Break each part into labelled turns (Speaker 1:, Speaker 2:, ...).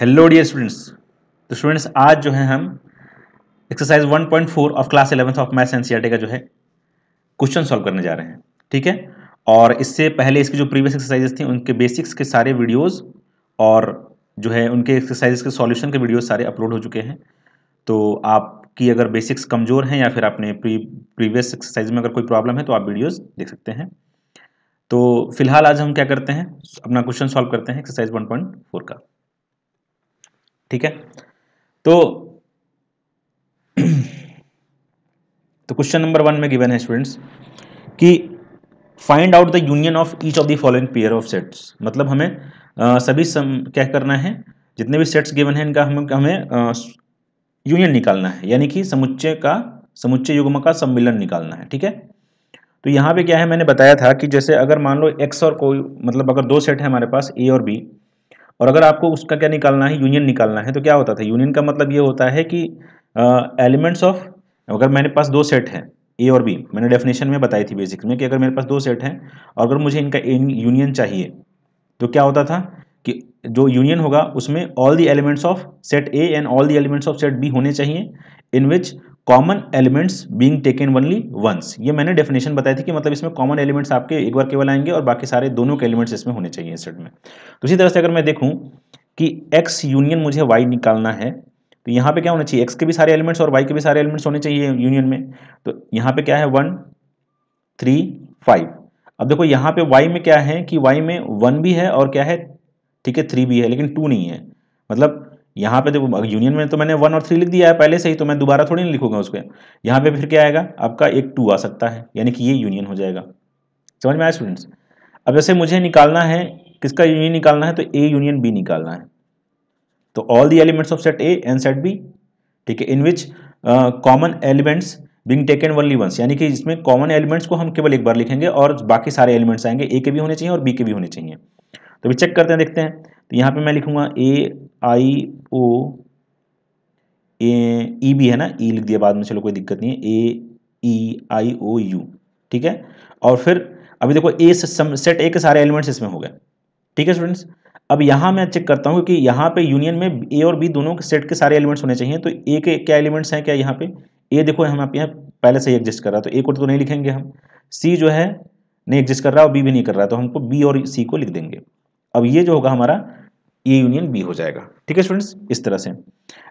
Speaker 1: hello dear students तो students आज जो है हम exercise 1.4 of class eleventh of maths NCERT का जो है क्वेश्चन सॉल्व करने जा रहे हैं ठीक है और इससे पहले इसके जो प्रीवियस एक्सरसाइजेस थी उनके बेसिक्स के सारे वीडियोस और जो है उनके एक्सरसाइजेस के सॉल्यूशन के वीडियोज़ सारे अपलोड हो चुके हैं तो आपकी अगर बेसिक्स कमज़ोर हैं या फिर आपने प्री प्रीवियस एक्सरसाइज में अगर कोई प्रॉब्लम है तो आप वीडियोज़ देख सकते हैं तो फिलहाल आज हम क्या करते हैं अपना क्वेश्चन सॉल्व करते हैं एक्सरसाइज वन का ठीक है तो तो क्वेश्चन नंबर वन में गिवन है स्टूडेंट्स कि find out the union of each of the following pair of sets मतलब हमें आ, सभी सम क्या करना है जितने भी सेट्स गिवन है इनका हमें हमें यूनियन निकालना है यानी कि समुच्चय का समुच्चय युग्म का सम्मिलन निकालना है ठीक है तो यहाँ पे क्या है मैंने बताया था कि जैसे अगर मान लो एक्स और कोई मतलब अगर दो सेट है हमारे पास ए और बी और अगर आपको उसका क्या निकालना है यूनियन निकालना है तो क्या होता था यूनियन का मतलब ये होता है कि एलिमेंट्स ऑफ अगर मेरे पास दो सेट हैं ए और बी मैंने डेफिनेशन में बताई थी बेसिक्स में कि अगर मेरे पास दो सेट हैं और अगर मुझे इनका यूनियन चाहिए तो क्या होता था कि जो यूनियन होगा उसमें all the elements of set A and all the elements of set B होने चाहिए in which common elements being taken only once ये मैंने डेफिनेशन बताई थी कि मतलब इसमें कॉमन एलिमेंट्स आपके एक बार केवल आएंगे और बाकी सारे दोनों के एलिमेंट्स इसमें होने चाहिए सेट में तो इसी तरह से अगर मैं देखूँ कि एक्स यूनियन मुझे वाई निकालना है तो यहाँ पे क्या होना चाहिए एक्स के भी सारे एलिमेंट्स और वाई के भी सारे एलिमेंट्स होने चाहिए यूनियन में तो यहाँ पे क्या है वन थ्री फाइव अब देखो यहाँ पे वाई में क्या है कि वाई में वन भी है और क्या है ठीक है थ्री भी है लेकिन टू नहीं है मतलब यहाँ पे देखो यूनियन में तो मैंने वन और थ्री लिख दिया है पहले से ही तो मैं दोबारा थोड़ी नहीं लिखूंगा उसको यहाँ पे फिर क्या आएगा आपका एक टू आ सकता है यानी कि ये यूनियन हो जाएगा समझ में आया स्टूडेंट्स अब जैसे मुझे निकालना है किसका यूनियन निकालना है तो ए यूनियन बी निकालना है तो all the elements of set A and set B ठीक है in which common elements being taken only once यानी कि इसमें कॉमन एलिमेंट्स को हम केवल एक बार लिखेंगे और बाकी सारे एलिमेंट्स आएंगे ए के भी होने चाहिए और बी के भी होने चाहिए तो भी चेक करते हैं देखते हैं तो यहाँ पे मैं लिखूंगा ए आई ओ ए ई भी है ना ई e लिख दिया बाद में चलो कोई दिक्कत नहीं है ए ई आई ओ यू ठीक है और फिर अभी देखो ए सेट ए के सारे एलिमेंट्स इसमें हो गए ठीक है स्टूडेंट्स अब यहाँ मैं चेक करता हूँ क्योंकि यहाँ पे यूनियन में ए और बी दोनों के सेट के सारे एलिमेंट्स होने चाहिए तो ए के क्या एलिमेंट्स हैं क्या यहाँ पे ए देखो हम आप यहाँ पहले से ही एग्जिस्ट कर रहा तो ए को तो नहीं लिखेंगे हम सी जो है नहीं एग्जिस्ट कर रहा और बी भी नहीं कर रहा तो हमको बी और सी को लिख देंगे अब ये जो होगा हमारा ए यूनियन बी हो जाएगा ठीक है स्टूडेंट्स इस तरह से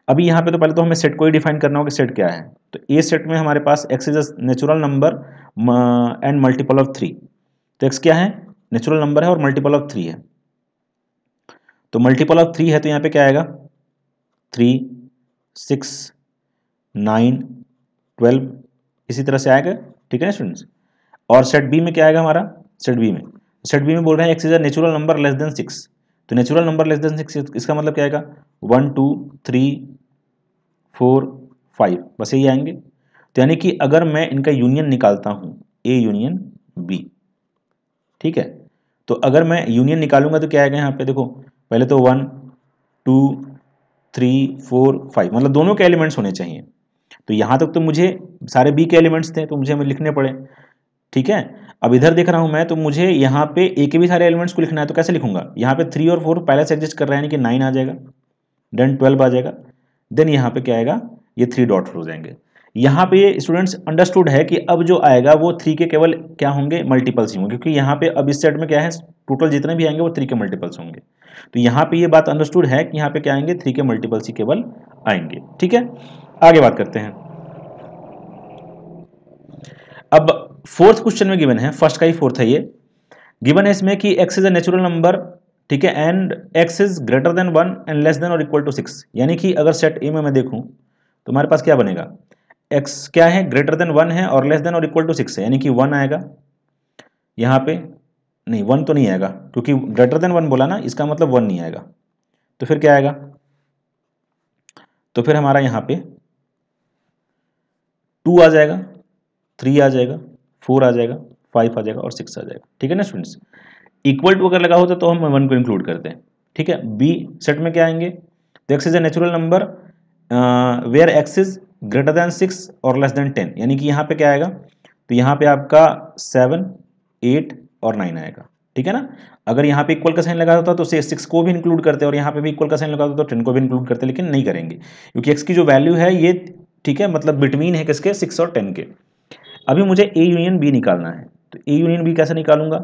Speaker 1: अभी यहाँ पे तो पहले तो हमें सेट को ही डिफाइन करना होगा सेट क्या है तो ए सेट में हमारे पास X is a natural number and multiple of three तो एक्स क्या है नेचुरल नंबर है और मल्टीपल ऑफ थ्री है तो मल्टीपल ऑफ थ्री है तो यहाँ पे क्या आएगा थ्री सिक्स नाइन ट्वेल्व इसी तरह से आएगा ठीक है ना स्टूडेंट्स और सेट बी में क्या आएगा हमारा सेट बी में सेट बी में बोल रहे हैं X is a natural number less than six तो natural number less than six इसका मतलब क्या आएगा one two three four five बस यही आएंगे तो यानी कि अगर मैं इनका यूनियन निकालता हूँ ए यूनियन बी ठीक है तो अगर मैं यूनियन निकालूंगा तो क्या आएगा यहाँ पे देखो पहले तो one two three four five मतलब दोनों के एलिमेंट्स होने चाहिए तो यहाँ तक तो मुझे सारे बी के एलिमेंट्स थे तो मुझे हमें लिखने पड़े ठीक है अब इधर देख रहा हूं मैं तो मुझे यहां पे एक भी सारे एलिमेंट्स को लिखना है तो कैसे लिखूंगा यहां पे थ्री और फोर पहले से एडजस्ट कर रहा है यानी कि नाइन आ जाएगा देन ट्वेल्व आ जाएगा देन यहां पे क्या आएगा ये थ्री डॉट हो जाएंगे यहां पे स्टूडेंट्स अंडरस्टूड है कि अब जो आएगा वो थ्री के केवल क्या होंगे मल्टीपल्स ही होंगे क्योंकि यहां पे अब इस सेट में क्या है टोटल जितने भी आएंगे वो थ्री के मल्टीपल्स होंगे तो यहां पे ये यह बात अंडरस्टूड है कि यहाँ पे क्या आएंगे थ्री के मल्टीपल्स ही केवल आएंगे ठीक है आगे बात करते हैं अब फोर्थ क्वेश्चन में गिवन है फर्स्ट का ही फोर्थ है ये गिवन है इसमें कि X is a natural number ठीक है and X is greater than one and less than और इक्वल टू सिक्स यानी कि अगर सेट ए में मैं देखूं तो हमारे पास क्या बनेगा एक्स क्या है ग्रेटर देन वन है और लेस देन और इक्वल टू सिक्स है यानी कि वन आएगा यहाँ पे नहीं वन तो नहीं आएगा क्योंकि ग्रेटर देन वन बोला ना इसका मतलब वन नहीं आएगा तो फिर क्या आएगा तो फिर हमारा यहाँ पे टू आ जाएगा थ्री आ जाएगा फोर आ जाएगा फाइव आ जाएगा और सिक्स आ जाएगा ठीक है ना स्टूडेंट्स इक्वल टू अगर लगा होता तो हम वन को इंक्लूड करते हैं ठीक है बी सेट में क्या आएंगे तो X is a natural number where X is greater than six और लेस देन टेन यानी कि यहाँ पे क्या आएगा तो यहाँ पे आपका सेवन एट और नाइन आएगा ठीक है ना अगर यहाँ पे इक्वल का साइन लगा होता तो सिक्स को भी इंक्लूड करते और यहाँ पे भी इक्वल का साइन लगा होता तो टेन को भी इंक्लूड करते लेकिन नहीं करेंगे क्योंकि एक्स की जो वैल्यू है ये ठीक है मतलब बिटवीन है किसके सिक्स और टेन के अभी मुझे ए यूनियन बी निकालना है तो ए यूनियन बी कैसे निकालूंगा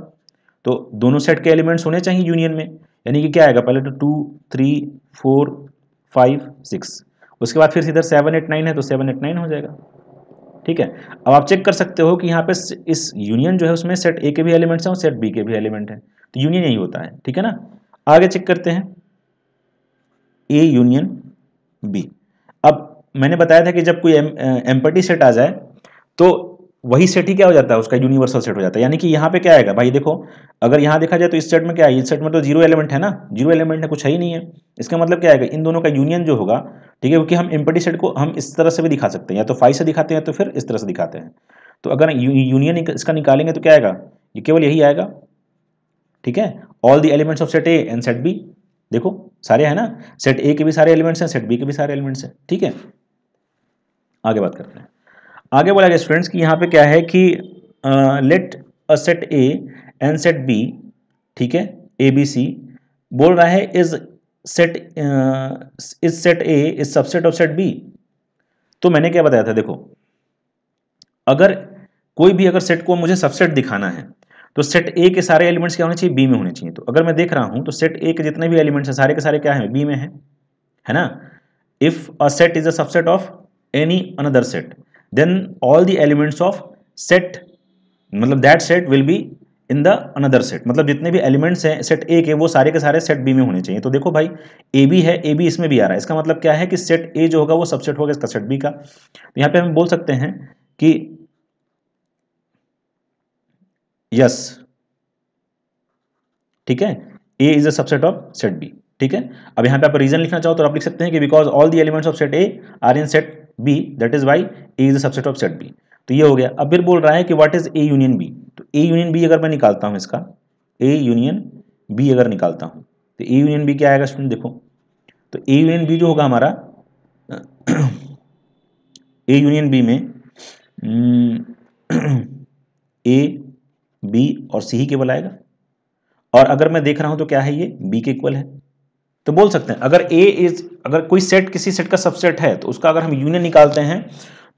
Speaker 1: तो दोनों सेट के एलिमेंट्स होने चाहिए यूनियन में यानी कि क्या आएगा पहले तो two three four five six उसके बाद फिर इधर सेवन एट नाइन है तो सेवन एट नाइन हो जाएगा ठीक है अब आप चेक कर सकते हो कि यहाँ पे इस यूनियन जो है उसमें सेट ए के भी एलिमेंट्स हैं और सेट बी के भी एलिमेंट हैं तो यूनियन यही होता है ठीक है ना आगे चेक करते हैं ए यूनियन बी अब मैंने बताया था कि जब कोई एम, एम्पटी सेट आ जाए तो वही सेट ही क्या हो जाता है उसका यूनिवर्सल सेट हो जाता है यानी कि यहाँ पे क्या आएगा भाई देखो अगर यहाँ देखा जाए तो इस सेट में क्या है इस सेट में तो जीरो एलिमेंट है ना जीरो एलिमेंट है कुछ है ही नहीं है इसका मतलब क्या आएगा इन दोनों का यूनियन जो होगा ठीक है क्योंकि हम एम्पटी सेट को हम इस तरह से भी दिखा सकते हैं या तो फाइव से दिखाते हैं तो फिर इस तरह से दिखाते हैं तो अगर यूनियन इसका निकालेंगे तो क्या आएगा ये केवल यही आएगा ठीक है all the elements of set A and set B देखो सारे हैं ना सेट ए के भी सारे एलिमेंट्स हैं सेट बी के भी सारे एलिमेंट्स हैं ठीक है आगे बात करते हैं आगे बोला गया स्टूडेंट्स कि यहाँ पे क्या है कि let a set A and set B ठीक है ए बी सी बोल रहा है is set is set A is subset of set B तो मैंने क्या बताया था देखो अगर कोई भी अगर सेट को मुझे सबसेट दिखाना है तो सेट ए के सारे एलिमेंट्स क्या होने चाहिए बी में होने चाहिए तो अगर मैं देख रहा हूं तो सेट ए के जितने भी एलिमेंट्स हैं सारे के सारे क्या है बी में है है ना if a set is a subset of any another set then all the elements of set मतलब that set will be in the another set मतलब जितने भी एलिमेंट्स हैं सेट ए के वो सारे के सारे सेट बी में होने चाहिए तो देखो भाई ए बी है ए बी इसमें भी आ रहा है इसका मतलब क्या है कि सेट ए जो होगा वो सबसेट होगा इसका सेट बी का तो यहाँ पे हम बोल सकते हैं कि यस ठीक है A is a subset of set B ठीक है अब यहाँ पे आप रीजन लिखना चाहो तो आप लिख सकते हैं कि because all the elements of set A are in set B that is why A is subset of set B तो ये हो गया अब फिर बोल रहा है कि what is A union B तो ए यूनियन बी अगर मैं निकालता हूँ इसका ए यूनियन बी अगर निकालता हूँ तो ए यूनियन बी क्या आएगा स्टूडेंट देखो तो ए यूनियन बी जो होगा हमारा ए यूनियन बी में ए हम्म, बी और सी ही केवल आएगा और अगर मैं देख रहा हूँ तो क्या है ये बी के इक्वल है तो बोल सकते हैं अगर ए इज अगर कोई सेट किसी सेट का सबसेट है तो उसका अगर हम यूनियन निकालते हैं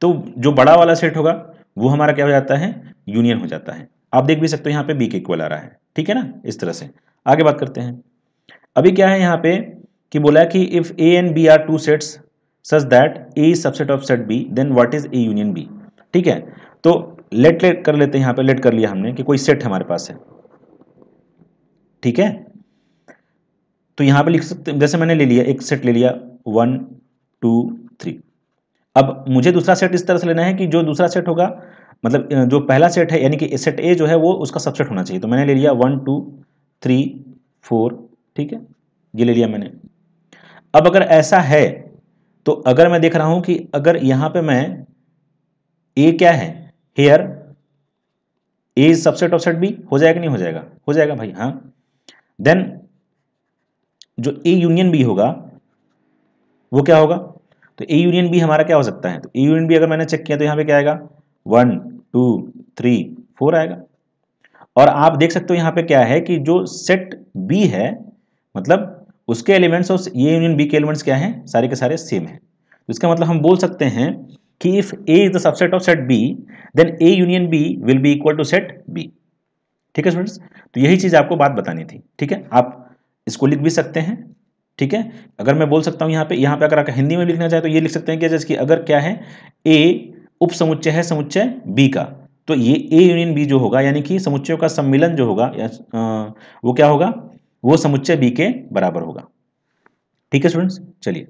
Speaker 1: तो जो बड़ा वाला सेट होगा वो हमारा क्या हो जाता है यूनियन हो जाता है आप देख भी सकते हो यहाँ पे बी के इक्वल आ रहा है ठीक है ना इस तरह से आगे बात करते हैं अभी क्या है यहाँ पे कि बोला है कि if A and B are two sets such that A is subset of set B then what is A union B ठीक है तो लेट लेट कर लेते हैं यहाँ पे लेट कर लिया हमने कि कोई सेट हमारे पास है ठीक है तो यहां पे लिख सकते जैसे मैंने ले लिया एक सेट ले लिया वन टू थ्री अब मुझे दूसरा सेट इस तरह से लेना है कि जो दूसरा सेट होगा मतलब जो पहला सेट है यानी कि सेट ए जो है वो उसका सबसेट होना चाहिए तो मैंने ले लिया वन टू थ्री फोर ठीक है ये ले लिया मैंने अब अगर ऐसा है तो अगर मैं देख रहा हूं कि अगर यहां पे मैं ए क्या है here A subset of set B हो जाएगा नहीं हो जाएगा हो जाएगा भाई हाँ देन जो ए यूनियन बी होगा वो क्या होगा तो ए यूनियन बी हमारा क्या हो सकता है तो ए यूनियन बी अगर मैंने चेक किया तो यहां पे क्या आएगा वन टू थ्री फोर आएगा और आप देख सकते हो यहां पे क्या है कि जो सेट बी है मतलब उसके एलिमेंट्स और ए यूनियन बी के एलिमेंट्स क्या हैं सारे के सारे सेम है तो इसका मतलब हम बोल सकते हैं कि if A is the subset of set B then A union B will be equal to set B ठीक है स्टूडेंट्स तो यही चीज़ आपको बात बतानी थी ठीक है आप इसको लिख भी सकते हैं ठीक है अगर मैं बोल सकता हूँ यहाँ पे यहाँ पे अगर आप हिंदी में लिखना चाहे तो ये लिख सकते हैं कि जैसे कि अगर क्या है ए उप समुच्चय है समुच्चय बी का तो ये ए यूनियन बी जो होगा यानी कि समुच्चयों का सम्मिलन जो होगा या आ, वो क्या होगा वो समुच्चय बी के बराबर होगा ठीक है स्टूडेंट्स चलिए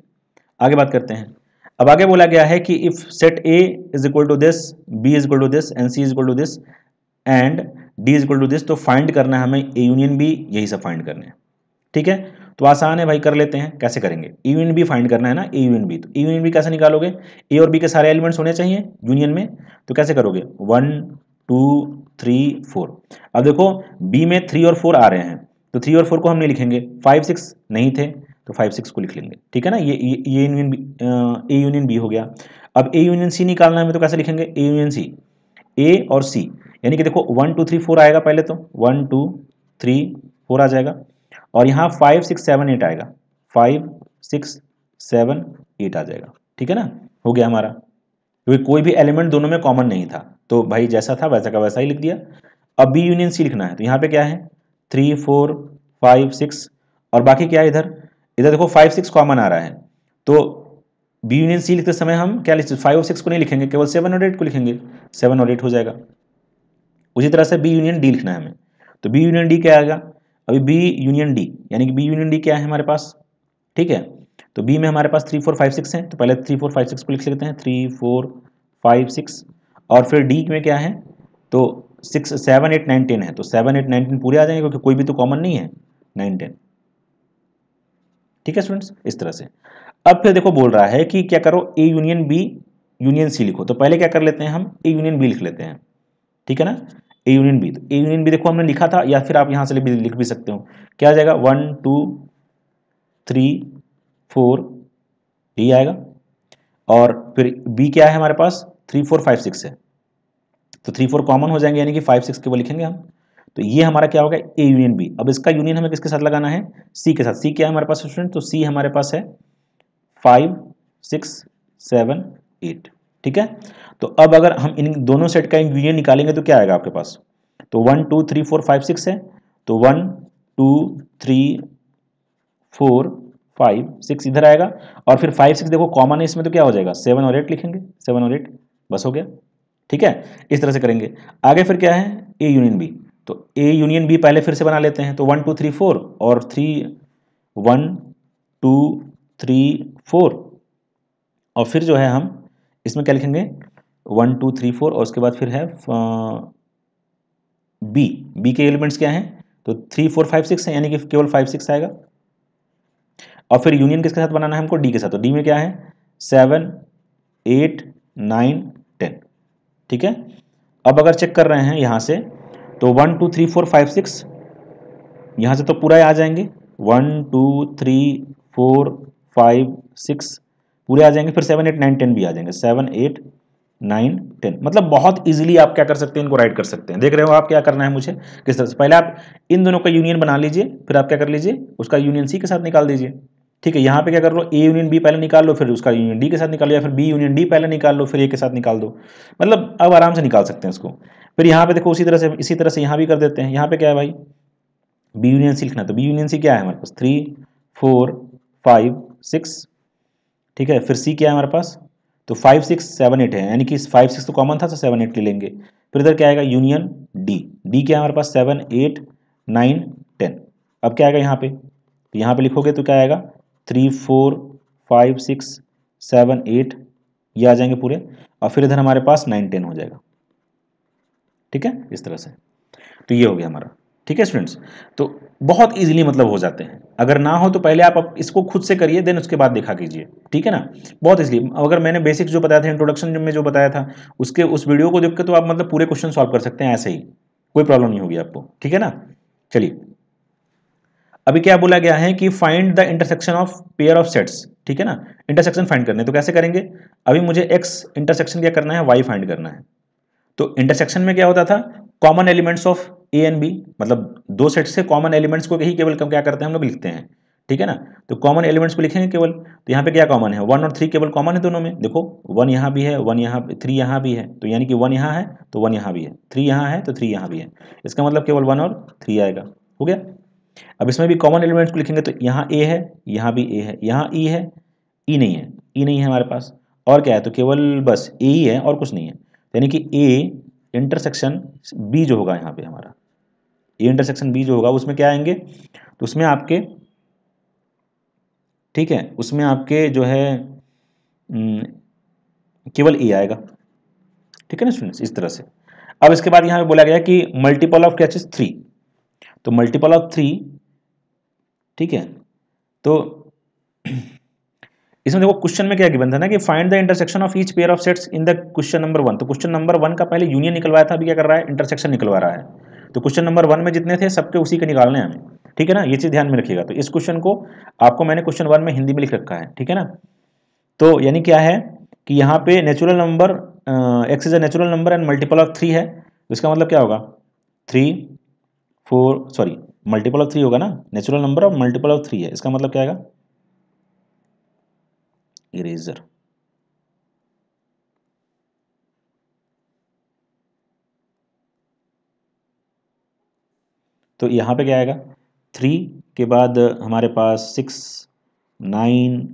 Speaker 1: आगे बात करते हैं अब आगे बोला गया है कि if set A is equal to this B is equal to this and C is equal to this and D is equal to this तो फाइंड करना है हमें ए यूनियन बी यही सब फाइंड करने हैं ठीक है तो आसान है भाई कर लेते हैं कैसे करेंगे ई यूनियन बी फाइंड करना है ना ई यूनियन बी तो ई यूनियन बी कैसे निकालोगे ए और बी के सारे एलिमेंट्स होने चाहिए यूनियन में तो कैसे करोगे वन टू थ्री फोर अब देखो बी में थ्री और फोर आ रहे हैं तो थ्री और फोर को हम नहीं लिखेंगे फाइव सिक्स नहीं थे तो फाइव सिक्स को लिख लेंगे ठीक है ना ये ये union B A union B हो गया अब ए यूनियन सी निकालना है तो कैसे लिखेंगे ए यूनियन सी ए और सी यानी कि देखो वन टू थ्री फोर आएगा पहले तो वन टू थ्री फोर आ जाएगा और यहाँ फाइव सिक्स सेवन एट आएगा फाइव सिक्स सेवन एट आ जाएगा ठीक है ना हो गया हमारा क्योंकि कोई भी एलिमेंट दोनों में कॉमन नहीं था तो भाई जैसा था वैसा का वैसा ही लिख दिया अब बी यूनियन सी लिखना है तो यहाँ पे क्या है थ्री फोर फाइव सिक्स और बाकी क्या है इधर इधर देखो फाइव सिक्स कॉमन आ रहा है तो बी यूनियन सी लिखते समय हम क्या लिखते फाइव और सिक्स को नहीं लिखेंगे केवल सेवन और एट को लिखेंगे सेवन और एट हो जाएगा उसी तरह से बी यूनियन डी लिखना है हमें तो बी यूनियन डी क्या आएगा अभी बी यूनियन डी यानी कि बी यूनियन डी क्या है हमारे पास ठीक है तो बी में हमारे पास थ्री फोर फाइव सिक्स है तो पहले थ्री फोर फाइव सिक्स को लिख लेते हैं थ्री फोर फाइव सिक्स और फिर डी में क्या है तो six seven eight nine ten है तो सेवन एट नाइन टेन पूरे आ जाएंगे क्योंकि कोई भी तो कॉमन नहीं है नाइन टेन ठीक है स्टूडेंट्स इस तरह से अब फिर देखो बोल रहा है कि क्या करो A union B union C लिखो तो पहले क्या कर लेते हैं हम ए यूनियन बी लिख लेते हैं ठीक है ना ए यूनियन बी तो ए यूनियन बी देखो हमने लिखा था या फिर आप यहाँ से लिख भी सकते हो क्या आ जाएगा वन टू थ्री फोर यही आएगा और फिर बी क्या है हमारे पास थ्री फोर फाइव सिक्स है तो थ्री फोर कॉमन हो जाएंगे यानी कि फाइव सिक्स के वो लिखेंगे हम तो ये हमारा क्या होगा ए यूनियन बी अब इसका यूनियन हमें किसके साथ लगाना है सी के साथ सी क्या है हमारे पास स्टूडेंट तो सी हमारे पास है फाइव सिक्स सेवन एट ठीक है तो अब अगर हम इन दोनों सेट का इंग्रीडियंट निकालेंगे तो क्या आएगा आपके पास तो one two three four five six है तो one two three four five six इधर आएगा और फिर फाइव सिक्स देखो कॉमन है इसमें तो क्या हो जाएगा सेवन और एट लिखेंगे सेवन और एट बस हो गया ठीक है इस तरह से करेंगे आगे फिर क्या है ए यूनियन बी तो ए यूनियन बी पहले फिर से बना लेते हैं तो वन टू थ्री फोर और three one two three four और फिर जो है हम इसमें क्या लिखेंगे वन टू थ्री फोर और उसके बाद फिर है बी बी के एलिमेंट्स क्या हैं तो थ्री फोर फाइव सिक्स है यानी कि केवल फाइव सिक्स आएगा और फिर यूनियन किसके साथ बनाना है हमको डी के साथ तो डी में क्या है सेवन एट नाइन टेन ठीक है अब अगर चेक कर रहे हैं यहाँ से तो one two three four five six यहाँ से तो पूरा आ जाएंगे one two three four five six पूरे आ जाएंगे फिर सेवन एट नाइन टेन भी आ जाएंगे सेवन एट नाइन टेन मतलब बहुत इजीली आप क्या कर सकते हैं इनको राइट कर सकते हैं देख रहे हो आप क्या करना है मुझे किस तरह से पहले आप इन दोनों का यूनियन बना लीजिए फिर आप क्या कर लीजिए उसका यूनियन सी के साथ निकाल दीजिए ठीक है यहाँ पे क्या कर लो ए यूनियन बी पहले निकाल लो फिर उसका यूनियन डी के साथ निकाल लो या फिर बी यूनियन डी पहले निकाल लो फिर ए के साथ निकाल दो मतलब अब आराम से निकाल सकते हैं इसको फिर यहाँ पे देखो उसी तरह से इसी तरह से यहाँ भी कर देते हैं यहाँ पे क्या है भाई बी यूनियन सी लिखना तो बी यूनियन सी क्या है हमारे पास थ्री फोर फाइव सिक्स ठीक है फिर सी क्या है हमारे पास तो फाइव सिक्स सेवन एट है यानी कि फाइव सिक्स तो कॉमन था तो सेवन एट ले लेंगे फिर इधर क्या आएगा यूनियन डी डी क्या है हमारे पास सेवन एट नाइन टेन अब क्या आएगा यहाँ पे तो यहाँ पे लिखोगे तो क्या आएगा three four five six seven eight ये आ जाएंगे पूरे और फिर इधर हमारे पास नाइन टेन हो जाएगा ठीक है इस तरह से तो ये हो गया हमारा ठीक है स्टूडेंट्स तो बहुत इजीली मतलब हो जाते हैं अगर ना हो तो पहले आप, इसको खुद से करिए देन उसके बाद देखा कीजिए ठीक है ना बहुत इजीली अगर मैंने बेसिक जो बताया था इंट्रोडक्शन में जो बताया था उसके उस वीडियो को देख के तो आप मतलब पूरे क्वेश्चन सॉल्व कर सकते हैं ऐसे ही कोई प्रॉब्लम नहीं होगी आपको ठीक है ना चलिए अभी क्या बोला गया है कि find the intersection of pair of sets ठीक है ना इंटरसेक्शन फाइंड करने तो कैसे करेंगे अभी मुझे एक्स इंटरसेक्शन क्या करना है वाई फाइंड करना है तो इंटरसेक्शन में क्या होता था common elements of A and B मतलब दो सेट से कॉमन एलिमेंट्स को ही केवल कम क्या करते हैं हम लोग लिखते हैं ठीक है ना तो कॉमन एलिमेंट्स को लिखेंगे केवल तो यहाँ पे क्या कॉमन है वन और थ्री केवल कॉमन है दोनों में देखो वन यहाँ भी है वन यहाँ थ्री यहाँ भी है तो यानी कि वन यहाँ है तो वन यहाँ भी है थ्री यहाँ है तो थ्री यहाँ भी है इसका मतलब केवल वन और थ्री आएगा हो गया अब इसमें भी कॉमन एलिमेंट्स को लिखेंगे तो यहाँ ए है यहाँ भी ए है यहाँ ई e है ई e नहीं है ई e नहीं है हमारे पास और क्या है तो केवल बस ए ही है और कुछ नहीं है यानी कि ए इंटरसेक्शन बी जो होगा यहाँ पे हमारा ये इंटरसेक्शन बी जो होगा उसमें क्या आएंगे तो उसमें आपके ठीक है उसमें आपके जो है केवल ए आएगा ठीक है ना स्टूडेंट्स इस तरह से अब इसके बाद यहाँ पे बोला गया कि मल्टीपल ऑफ क्या चीज़ थ्री तो मल्टीपल ऑफ थ्री ठीक है तो इसमें देखो क्वेश्चन में क्या गिवन था ना कि find the intersection of each pair of sets in the question number one तो क्वेश्चन नंबर वन का पहले यूनियन निकलवाया था अभी क्या कर रहा है इंटरसेक्शन निकलवा रहा है तो क्वेश्चन नंबर वन में जितने थे सबके उसी के निकालने हमें ठीक है ना ये चीज़ ध्यान में रखिएगा तो इस क्वेश्चन को आपको मैंने क्वेश्चन वन में हिंदी में लिख रखा है ठीक है ना तो यानी क्या है कि यहाँ पे natural number X is a natural number and multiple of three है इसका मतलब क्या होगा three four sorry multiple of three होगा ना natural number of multiple of three है इसका मतलब क्या होगा eraser तो यहाँ पे क्या आएगा थ्री के बाद हमारे पास सिक्स नाइन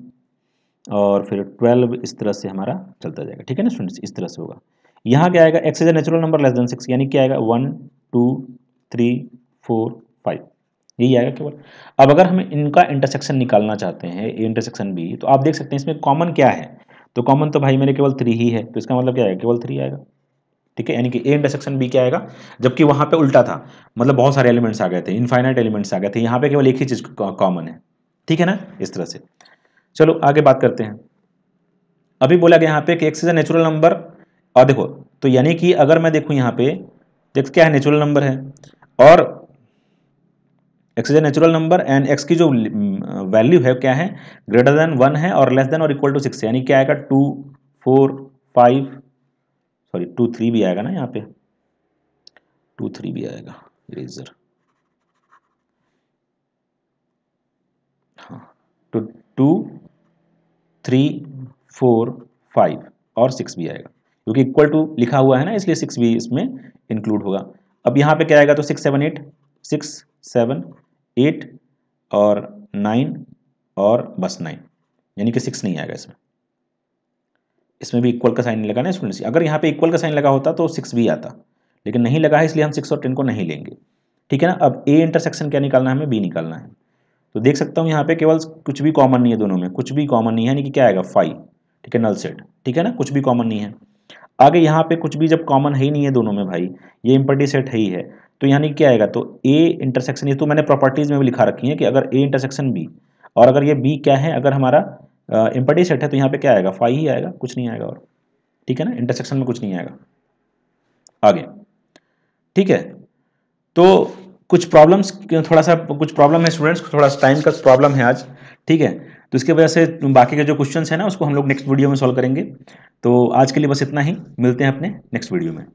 Speaker 1: और फिर ट्वेल्व इस तरह से हमारा चलता जाएगा ठीक है ना स्टूडेंट्स इस तरह से होगा यहाँ क्या आएगा X is natural number less than six यानी क्या आएगा one two three four five यही आएगा केवल अब अगर हम इनका इंटरसेक्शन निकालना चाहते हैं ए इंटरसेक्शन बी तो आप देख सकते हैं इसमें कॉमन क्या है तो कॉमन तो भाई मेरे केवल थ्री ही है तो इसका मतलब क्या आएगा केवल थ्री आएगा ठीक है यानी कि ए इंटरसेक्शन बी क्या आएगा जबकि वहाँ पे उल्टा था मतलब बहुत सारे एलिमेंट्स आ गए थे इनफाइनाइट एलिमेंट्स आ गए थे यहाँ पे केवल एक ही चीज़ कॉमन है ठीक है ना इस तरह से चलो आगे बात करते हैं अभी बोला गया यहाँ पे कि एक्स इज नेचुरल नंबर और देखो तो यानी कि अगर मैं देखूँ यहाँ पे देख क्या है नेचुरल नंबर है और X is a natural number and X की जो वैल्यू mm, है क्या है ग्रेटर देन वन है और लेस देन और इक्वल टू सिक्स यानी क्या आएगा two four five sorry two three भी आएगा ना यहाँ पे टू थ्री भी आएगा इरेजर हाँ two two three four five और सिक्स भी आएगा क्योंकि इक्वल टू लिखा हुआ है ना इसलिए सिक्स भी इसमें इंक्लूड होगा अब यहाँ पे क्या आएगा तो six seven eight six seven eight और नाइन और बस नाइन यानी कि सिक्स नहीं आएगा इसमें इसमें भी इक्वल का साइन नहीं लगा ना स्टूडेंट्स अगर यहाँ पे इक्वल का साइन लगा होता तो सिक्स भी आता लेकिन नहीं लगा है इसलिए हम सिक्स और टेन को नहीं लेंगे ठीक है ना अब ए इंटरसेक्शन क्या निकालना है हमें बी निकालना है तो देख सकता हूँ यहाँ पे केवल कुछ भी कॉमन नहीं है दोनों में कुछ भी कॉमन नहीं है यानी कि क्या आएगा फाइव ठीक है नल सेट ठीक है ना कुछ भी कॉमन नहीं है आगे यहाँ पे कुछ भी जब कॉमन है ही नहीं है दोनों में भाई ये इम्पर्टी सेट है ही है तो यानी क्या आएगा तो ए इंटरसेक्शन ये तो मैंने प्रॉपर्टीज़ में भी लिखा रखी है कि अगर ए इंटरसेक्शन बी और अगर ये बी क्या है अगर हमारा एम्पटी सेट है तो यहाँ पे क्या आएगा फाइव ही आएगा कुछ नहीं आएगा और ठीक है ना इंटरसेक्शन में कुछ नहीं आएगा आगे ठीक है तो कुछ प्रॉब्लम्स थोड़ा सा कुछ प्रॉब्लम है स्टूडेंट्स थोड़ा सा टाइम का प्रॉब्लम है आज ठीक है तो इसके वजह से बाकी के जो क्वेश्चंस हैं ना उसको हम लोग नेक्स्ट वीडियो में सॉल्व करेंगे तो आज के लिए बस इतना ही मिलते हैं अपने नेक्स्ट वीडियो में